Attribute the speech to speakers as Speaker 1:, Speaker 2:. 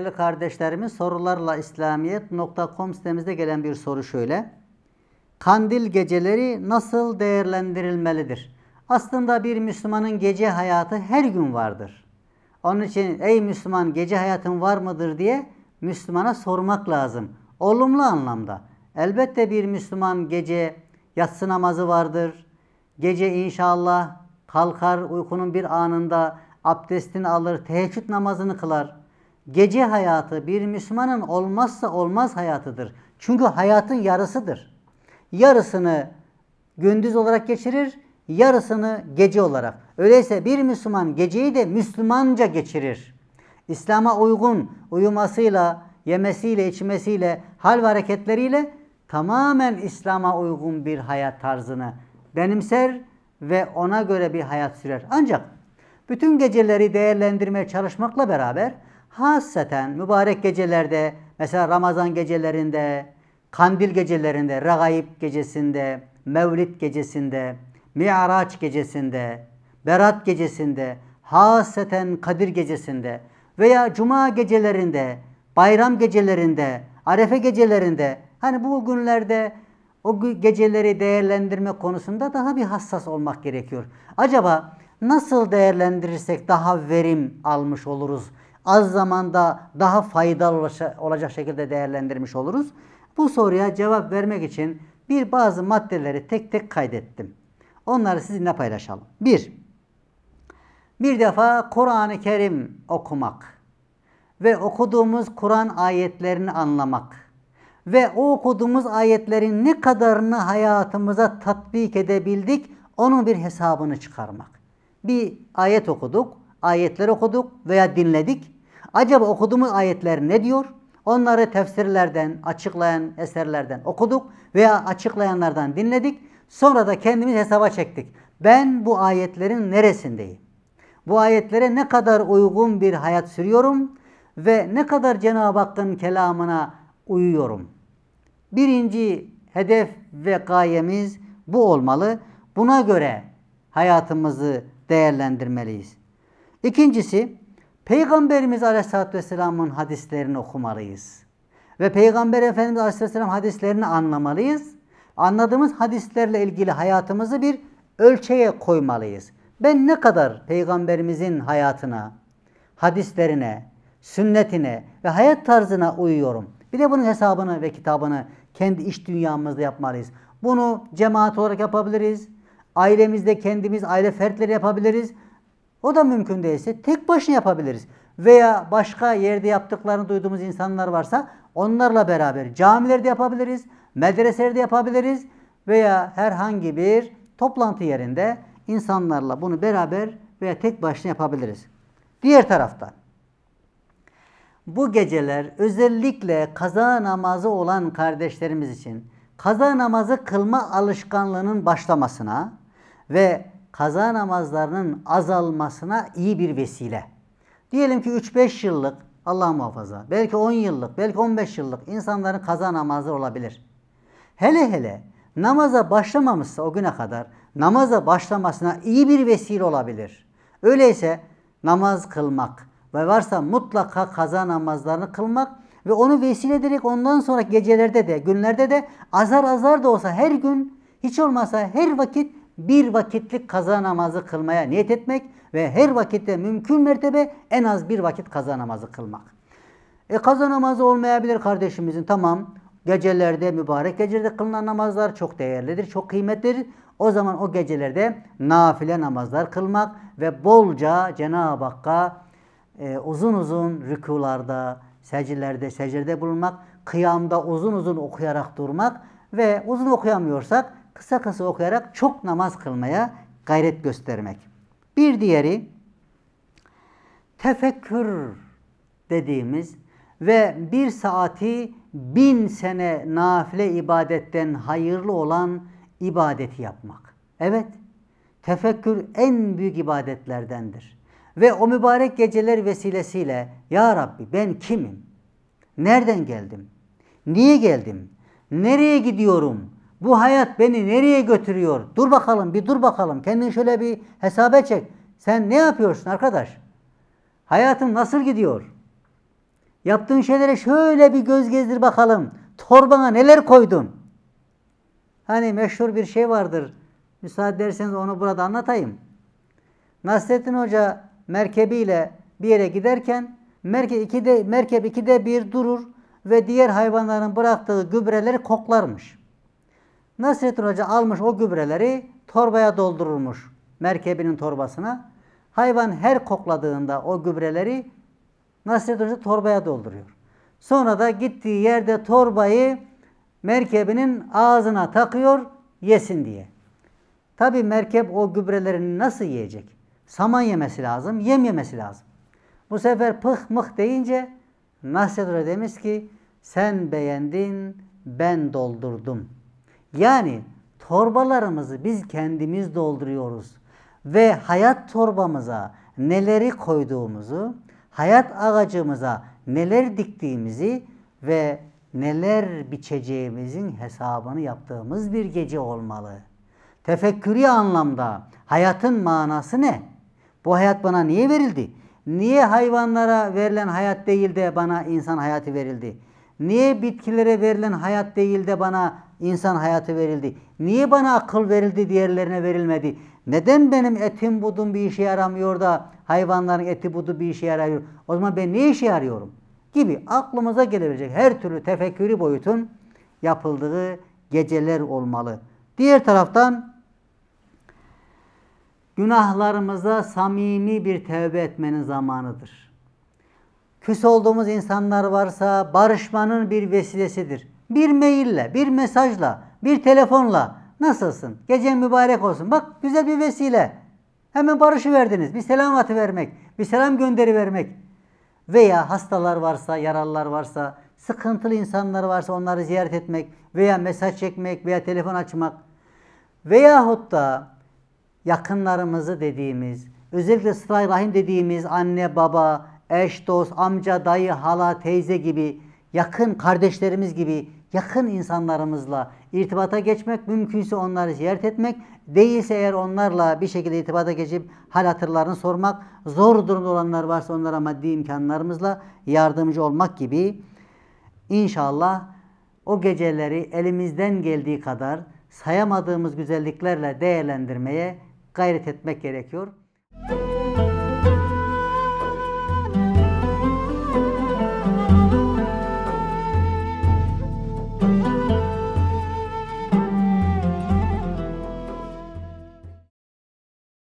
Speaker 1: Değerli kardeşlerimiz sorularla İslamiyet.com sitemizde gelen bir soru şöyle. Kandil geceleri nasıl değerlendirilmelidir? Aslında bir Müslümanın gece hayatı her gün vardır. Onun için ey Müslüman gece hayatın var mıdır diye Müslümana sormak lazım. Olumlu anlamda. Elbette bir Müslüman gece yatsı namazı vardır. Gece inşallah kalkar uykunun bir anında abdestini alır, teheccüd namazını kılar. Gece hayatı bir Müslümanın olmazsa olmaz hayatıdır. Çünkü hayatın yarısıdır. Yarısını gündüz olarak geçirir, yarısını gece olarak. Öyleyse bir Müslüman geceyi de Müslümanca geçirir. İslam'a uygun uyumasıyla, yemesiyle, içmesiyle, hal ve hareketleriyle tamamen İslam'a uygun bir hayat tarzını benimser ve ona göre bir hayat sürer. Ancak bütün geceleri değerlendirmeye çalışmakla beraber Hasaten mübarek gecelerde, mesela Ramazan gecelerinde, Kandil gecelerinde, Regaib gecesinde, Mevlid gecesinde, Mi'raç gecesinde, Berat gecesinde, haseten Kadir gecesinde veya Cuma gecelerinde, bayram gecelerinde, Arefe gecelerinde, hani bu günlerde o geceleri değerlendirme konusunda daha bir hassas olmak gerekiyor. Acaba nasıl değerlendirirsek daha verim almış oluruz az zamanda daha faydalı olacak şekilde değerlendirmiş oluruz. Bu soruya cevap vermek için bir bazı maddeleri tek tek kaydettim. Onları sizinle paylaşalım. 1. Bir, bir defa Kur'an-ı Kerim okumak ve okuduğumuz Kur'an ayetlerini anlamak ve o okuduğumuz ayetlerin ne kadarını hayatımıza tatbik edebildik onun bir hesabını çıkarmak. Bir ayet okuduk, ayetler okuduk veya dinledik. Acaba okuduğumuz ayetler ne diyor? Onları tefsirlerden, açıklayan eserlerden okuduk veya açıklayanlardan dinledik. Sonra da kendimiz hesaba çektik. Ben bu ayetlerin neresindeyim? Bu ayetlere ne kadar uygun bir hayat sürüyorum ve ne kadar Cenab-ı Hakk'ın kelamına uyuyorum? Birinci hedef ve gayemiz bu olmalı. Buna göre hayatımızı değerlendirmeliyiz. İkincisi Peygamberimiz Aleyhisselatü Vesselam'ın hadislerini okumalıyız. Ve Peygamber Efendimiz Aleyhisselatü Vesselam hadislerini anlamalıyız. Anladığımız hadislerle ilgili hayatımızı bir ölçeğe koymalıyız. Ben ne kadar Peygamberimizin hayatına, hadislerine, sünnetine ve hayat tarzına uyuyorum. Bir de bunun hesabını ve kitabını kendi iş dünyamızda yapmalıyız. Bunu cemaat olarak yapabiliriz. Ailemizde kendimiz, aile fertleri yapabiliriz. O da mümkün değilse tek başına yapabiliriz. Veya başka yerde yaptıklarını duyduğumuz insanlar varsa onlarla beraber camilerde yapabiliriz, medreselerde yapabiliriz veya herhangi bir toplantı yerinde insanlarla bunu beraber veya tek başına yapabiliriz. Diğer tarafta bu geceler özellikle kaza namazı olan kardeşlerimiz için kaza namazı kılma alışkanlığının başlamasına ve kaza namazlarının azalmasına iyi bir vesile. Diyelim ki 3-5 yıllık Allah muhafaza belki 10 yıllık belki 15 yıllık insanların kaza namazı olabilir. Hele hele namaza başlamamışsa o güne kadar namaza başlamasına iyi bir vesile olabilir. Öyleyse namaz kılmak ve varsa mutlaka kaza namazlarını kılmak ve onu vesile ederek ondan sonra gecelerde de günlerde de azar azar da olsa her gün hiç olmasa her vakit bir vakitlik kaza namazı kılmaya niyet etmek ve her vakitte mümkün mertebe en az bir vakit kaza namazı kılmak. E kaza namazı olmayabilir kardeşimizin tamam. Gecelerde mübarek gecelerde kılınan namazlar çok değerlidir, çok kıymetlidir. O zaman o gecelerde nafile namazlar kılmak ve bolca Cenab-ı Hakk'a e, uzun uzun rükularda, secilerde, secirde bulunmak, kıyamda uzun uzun okuyarak durmak ve uzun okuyamıyorsak kısa kısa okuyarak çok namaz kılmaya gayret göstermek. Bir diğeri tefekkür dediğimiz ve bir saati bin sene nafile ibadetten hayırlı olan ibadeti yapmak. Evet, tefekkür en büyük ibadetlerdendir. Ve o mübarek geceler vesilesiyle Ya Rabbi ben kimim? Nereden geldim? Niye geldim? Nereye gidiyorum? Bu hayat beni nereye götürüyor? Dur bakalım bir dur bakalım. Kendini şöyle bir hesabe çek. Sen ne yapıyorsun arkadaş? Hayatın nasıl gidiyor? Yaptığın şeylere şöyle bir göz gezdir bakalım. Torbana neler koydun? Hani meşhur bir şey vardır. Müsaade ederseniz onu burada anlatayım. Nasrettin Hoca merkebiyle bir yere giderken merkep ikide, merkep ikide bir durur ve diğer hayvanların bıraktığı gübreleri koklarmış. Nasrettin Hoca almış o gübreleri torbaya doldururmuş. Merkebinin torbasına. Hayvan her kokladığında o gübreleri Nasrettin Hoca torbaya dolduruyor. Sonra da gittiği yerde torbayı merkebinin ağzına takıyor yesin diye. Tabi merkep o gübrelerini nasıl yiyecek? Saman yemesi lazım, yem yemesi lazım. Bu sefer pıh mıh deyince Nasrettin Hoca demiş ki sen beğendin ben doldurdum.'' Yani torbalarımızı biz kendimiz dolduruyoruz ve hayat torbamıza neleri koyduğumuzu, hayat ağacımıza neler diktiğimizi ve neler biçeceğimizin hesabını yaptığımız bir gece olmalı. Tefekkürü anlamda hayatın manası ne? Bu hayat bana niye verildi? Niye hayvanlara verilen hayat değil de bana insan hayatı verildi? Niye bitkilere verilen hayat değil de bana insan hayatı verildi. Niye bana akıl verildi diğerlerine verilmedi? Neden benim etim budum bir işe yaramıyor da hayvanların eti budu bir işe yarıyor? O zaman ben ne işe yarıyorum? Gibi aklımıza gelebilecek her türlü tefekkürü boyutun yapıldığı geceler olmalı. Diğer taraftan günahlarımıza samimi bir tevbe etmenin zamanıdır. Küs olduğumuz insanlar varsa barışmanın bir vesilesidir bir maille, bir mesajla, bir telefonla nasılsın? Gece mübarek olsun. Bak güzel bir vesile. Hemen barışı verdiniz. Bir selam atı vermek, bir selam gönderi vermek veya hastalar varsa, yaralılar varsa, sıkıntılı insanlar varsa onları ziyaret etmek veya mesaj çekmek veya telefon açmak veyahut da yakınlarımızı dediğimiz, özellikle sıray rahim dediğimiz anne, baba, eş, dost, amca, dayı, hala, teyze gibi yakın kardeşlerimiz gibi yakın insanlarımızla irtibata geçmek, mümkünse onları ziyaret etmek, değilse eğer onlarla bir şekilde irtibata geçip hal hatırlarını sormak, zor durumda olanlar varsa onlara maddi imkanlarımızla yardımcı olmak gibi inşallah o geceleri elimizden geldiği kadar sayamadığımız güzelliklerle değerlendirmeye gayret etmek gerekiyor.